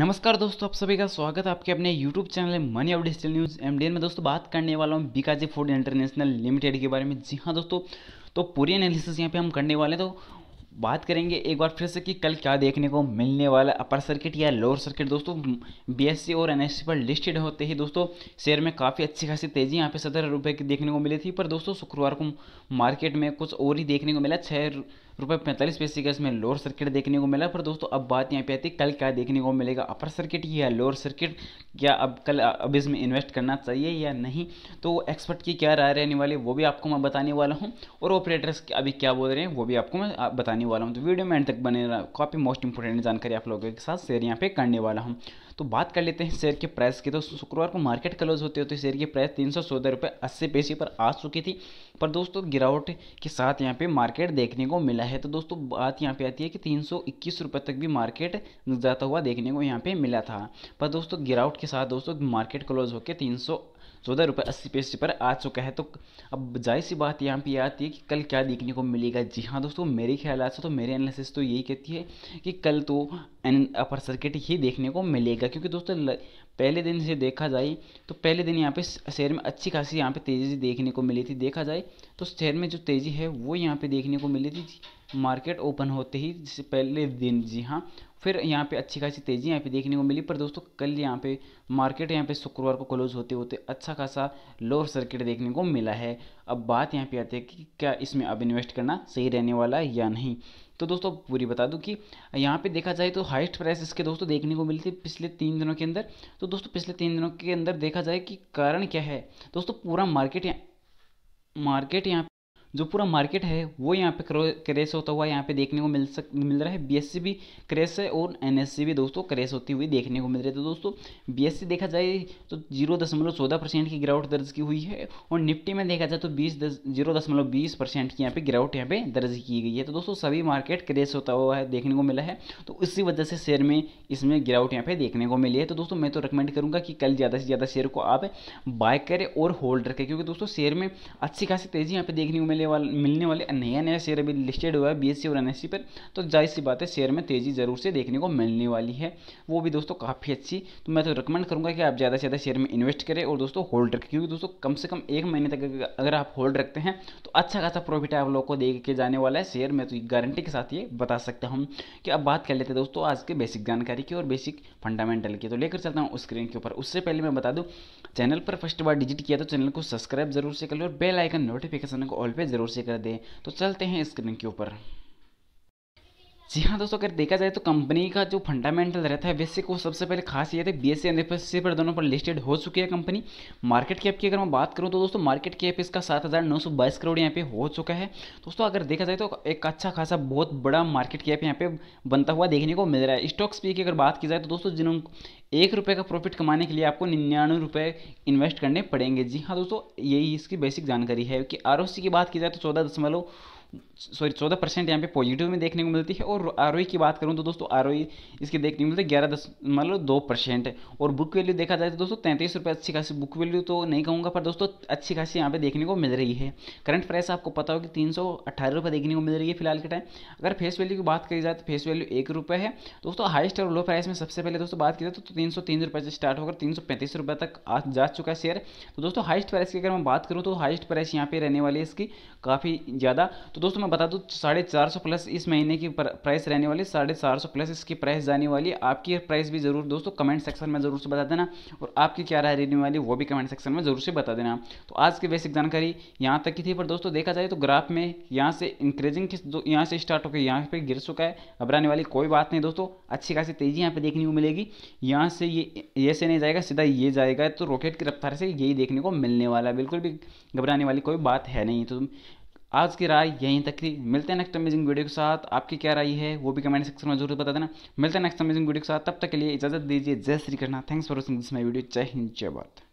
नमस्कार दोस्तों आप सभी का स्वागत है आपके अपने YouTube channel money of digital news MDN में दोस्तों बात करने वाला हूँ बीकाजी फूड इंटरनेशनल लिमिटेड के बारे में जी हाँ दोस्तों तो पूरी एनालिसिस यहाँ पे हम करने वाले हैं तो बात करेंगे एक बार फिर से कि कल क्या देखने को मिलने वाला अपर सर्किट या लोअर सर्किट दोस्तों बीएससी और एनएससी पर लिस्टेड होते ही दोस्तों शेयर में काफ़ी अच्छी खासी तेज़ी यहाँ पे सत्रह रुपये की देखने को मिली थी पर दोस्तों शुक्रवार को मार्केट में कुछ और ही देखने को मिला छः रुपये पैंतालीस पैसे का इसमें लोअर सर्किट देखने को मिला पर दोस्तों अब बात यहाँ पे आती है कल क्या देखने को मिलेगा अपर सर्किट या लोअर सर्किट क्या अब कल अब इसमें इन्वेस्ट करना चाहिए या नहीं तो एक्सपर्ट की क्या राय रहने वाली वो भी आपको मैं बताने वाला हूँ और ऑपरेटर्स अभी क्या बोल रहे हैं वो भी आपको मैं बताने वाला हूँ तो वीडियो में एंड तक बने रहा काफ़ी मोस्ट इंपॉर्टेंट जानकारी आप लोगों के साथ शेयर यहाँ पे करने वाला हूँ तो बात कर लेते हैं शेयर के प्राइस की तो शुक्रवार को मार्केट क्लोज होते होते तो शेयर की प्राइस तीन सौ चौदह रुपये अस्सी पैसे पर आ चुकी थी पर दोस्तों गिरावट के साथ यहाँ पे मार्केट देखने को मिला है तो दोस्तों बात यहाँ पे आती है कि तीन सौ इक्कीस रुपये तक भी मार्केट जाता हुआ देखने को यहाँ पे मिला था पर दोस्तों गिरावट के साथ दोस्तों मार्केट क्लोज होकर तीन चौदह रुपये अस्सी पैसे पर आ चुका है तो अब जाहिर सी बात यहाँ पे आती है कि कल क्या देखने को मिलेगा जी हाँ दोस्तों मेरे ख्याल से तो मेरे एनालिसिस तो यही कहती है कि कल तो अपर सर्किट ही देखने को मिलेगा क्योंकि दोस्तों पहले दिन से देखा जाए तो पहले दिन यहाँ पे शेयर में अच्छी खासी यहाँ पे तेज़ी देखने को मिली थी देखा जाए तो शेयर में जो तेज़ी है वो यहाँ पे देखने को मिली थी मार्केट ओपन होते ही जिससे पहले दिन जी हाँ फिर यहाँ पे अच्छी खासी तेज़ी यहाँ पे देखने को मिली पर दोस्तों कल यहाँ पे मार्केट यहाँ पे शुक्रवार को क्लोज होते होते अच्छा खासा लोअर सर्किट देखने को मिला है अब बात यहाँ पे आती है कि क्या इसमें अब इन्वेस्ट करना सही रहने वाला है या नहीं तो दोस्तों पूरी बता दूं कि यहाँ पे देखा जाए तो हाइस्ट प्राइस इसके दोस्तों देखने को मिली थी पिछले तीन दिनों के अंदर तो दोस्तों पिछले तीन दिनों के अंदर देखा जाए कि कारण क्या है दोस्तों पूरा मार्केट यहाँ मार्केट यहाँ जो पूरा मार्केट है वो यहाँ पे क्रेश होता हुआ यहाँ पे देखने को मिल सक मिल रहा है बीएससी भी क्रेश है और एनएससी भी दोस्तों क्रेश होती हुई देखने को मिल रही है तो दोस्तों बीएससी देखा जाए तो जीरो दशमलव चौदह परसेंट की गिरावट दर्ज की हुई है और निफ्टी में देखा जाए तो बीस दस जीरो दशमलव बीस परसेंट की यहाँ पर गिरावट यहाँ पर दर्ज की गई है तो दोस्तों सभी मार्केट क्रेश होता हुआ है देखने को मिला है तो इसी वजह से शेयर में इसमें गिरावट यहाँ पे देखने को मिली है तो दोस्तों मैं तो रिकमेंड करूँगा कि कल ज़्यादा से ज़्यादा शेयर को आप बाय करें और होल्ड रखें क्योंकि दोस्तों शेयर में अच्छी खासी तेज़ी यहाँ पे देखने को मिली मिलने वाले मिलने वाले नया नया शेयर अभी लिस्टेड हुआ है बीएससी e और एन e पर तो जाहिर सी बात है शेयर में तेज़ी ज़रूर से देखने को मिलने वाली है वो भी दोस्तों काफ़ी अच्छी तो मैं तो रिकमेंड करूँगा कि आप ज़्यादा से ज़्यादा शेयर में इन्वेस्ट करें और दोस्तों होल्ड रखें क्योंकि दोस्तों कम से कम एक महीने तक अगर आप होल्ड रखते हैं तो अच्छा खासा प्रॉफिट आप लोग को दे के जाने वाला है शेयर में तो गारंटी के साथ ये बता सकता हूँ कि अब बात कर लेते हैं दोस्तों आज के बेसिक जानकारी की और बेसिक फंडामेंटल की तो लेकर चलता हूँ स्क्रीन के ऊपर उससे पहले मैं बता दूँ चैनल पर फर्स्ट बार डिजिट किया तो चैनल को सब्सक्राइब जरूर से कर लो और बेल आइकन नोटिफिकेशन को ऑल पे ज़रूर से कर दें तो चलते हैं स्क्रीन के ऊपर जी हाँ दोस्तों अगर देखा जाए तो कंपनी का जो फंडामेंटल रहता है वैसे को सबसे पहले खास ये था बी एस सी पर दोनों पर लिस्टेड हो चुकी है कंपनी मार्केट कैप की अगर मैं बात करूँ तो दोस्तों मार्केट कैप इसका सात हज़ार नौ सौ बाईस करोड़ यहाँ पे हो चुका है दोस्तों अगर देखा जाए तो एक अच्छा खासा बहुत बड़ा मार्केट कैप यहाँ पे बनता हुआ देखने को मिल रहा है स्टॉक्स पी की अगर बात की जाए तो दोस्तों जिन एक रुपये का प्रॉफिट कमाने के लिए आपको निन्यानवे रुपये इन्वेस्ट करने पड़ेंगे जी हाँ दोस्तों यही इसकी बेसिक जानकारी है कि आर की बात की जाए तो चौदह दशमलव सॉरी चौदह परसेंट यहाँ पे पॉजिटिव में देखने को मिलती है और आर e की बात करूँ तो दोस्तों आर e इसके देखने को मिलते हैं ग्यारह दस मतलब दो परसेंट और बुक वैल्यू देखा जाए तो दोस्तों तैंतीस रुपये अच्छी खासी बुक वैल्यू तो नहीं कहूँगा पर दोस्तों अच्छी खासी यहाँ पे देखने को मिल रही है करंट प्राइस आपको पता हो कि तीन सौ अट्ठारह रुपये देखने को मिल रही है फिलहाल के टाइम अगर फेस वैल्यू की बात करी जाए तो फेस वैल्यू एक रुपये है दोस्तों हाइस्ट और लो प्राइस में सबसे पहले दोस्तों बात की जाए तो तीन सौ तीन रुपये से स्टार्ट होकर तीन सौ पैंतीस रुपये तक जा चुका है शेयर तो दोस्तों हाइस्ट प्राइस की अगर मैं बात करूँ तो हाइस्ट प्राइस यहाँ पे रहने वाली है इसकी काफ़ी ज़्यादा तो दोस्तों मैं बता दूँ साढ़े चार सौ प्लस इस महीने की प्राइस रहने वाली साढ़े चार सौ प्लस इसकी प्राइस जाने वाली आपकी प्राइस भी जरूर दोस्तों कमेंट सेक्शन में जरूर से बता देना और आपकी क्या राय रहने वाली वो भी कमेंट सेक्शन में जरूर से बता देना तो आज की बेसिक जानकारी यहाँ तक की थी पर दोस्तों देखा जाए तो ग्राफ में यहाँ से इंक्रीजिंग यहाँ से स्टार्ट होकर यहाँ पर गिर चुका है घबराने वाली कोई बात नहीं दोस्तों अच्छी खासी तेजी यहाँ पर देखने को मिलेगी यहाँ से ये ये से नहीं जाएगा सीधा ये जाएगा तो रॉकेट की रफ्तार से यही देखने को मिलने वाला है बिल्कुल भी घबराने वाली कोई बात है नहीं तो आज की राय यहीं तक थी मिलते हैं नेक्स्ट अमेजिंग वीडियो के साथ आपकी क्या राय है वो भी कमेंट सेक्शन में जरूर बता देना मिलते हैं नेक्स्ट अमेजिंग वीडियो के साथ तब तक के लिए इजाजत दीजिए जय Shri Krishna thanks for watching this my video जय हिंद जय भारत